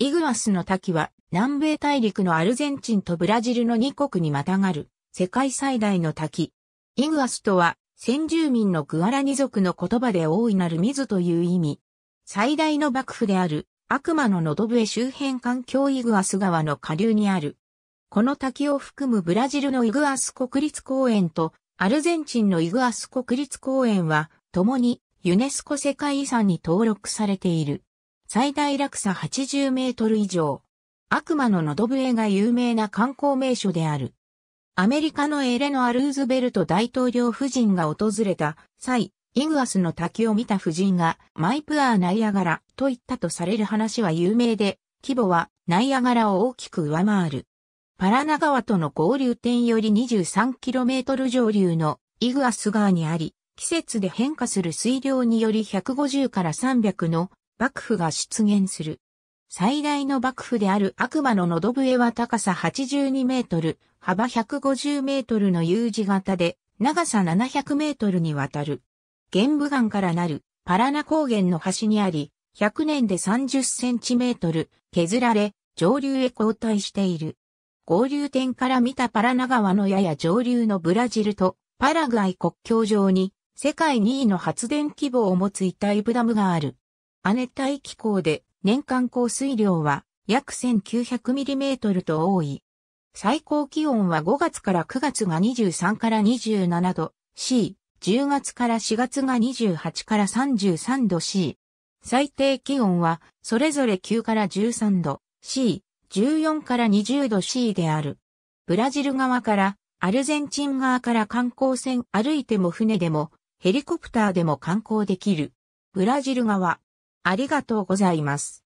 イグアスの滝は南米大陸のアルゼンチンとブラジルの2国にまたがる世界最大の滝。イグアスとは先住民のグアラニ族の言葉で大いなる水という意味。最大の幕府である悪魔の喉笛周辺環境イグアス川の下流にある。この滝を含むブラジルのイグアス国立公園とアルゼンチンのイグアス国立公園は共にユネスコ世界遺産に登録されている。最大落差80メートル以上。悪魔の喉笛が有名な観光名所である。アメリカのエレノア・ルーズベルト大統領夫人が訪れた際、イグアスの滝を見た夫人がマイプアーナイアガラと言ったとされる話は有名で、規模はナイアガラを大きく上回る。パラナ川との合流点より 23km 上流のイグアス川にあり、季節で変化する水量により150から300の幕府が出現する。最大の幕府である悪魔の喉笛は高さ82メートル、幅150メートルの U 字型で、長さ700メートルにわたる。玄武岩からなるパラナ高原の端にあり、100年で30センチメートル削られ、上流へ後退している。合流点から見たパラナ川のやや上流のブラジルとパラグアイ国境上に世界2位の発電規模を持つ一体イブダムがある。亜熱帯気候で年間降水量は約 1900mm と多い。最高気温は5月から9月が23から27度 C、10月から4月が28から33度 C。最低気温はそれぞれ9から13度 C、14から20度 C である。ブラジル側からアルゼンチン側から観光船歩いても船でもヘリコプターでも観光できる。ブラジル側。ありがとうございます。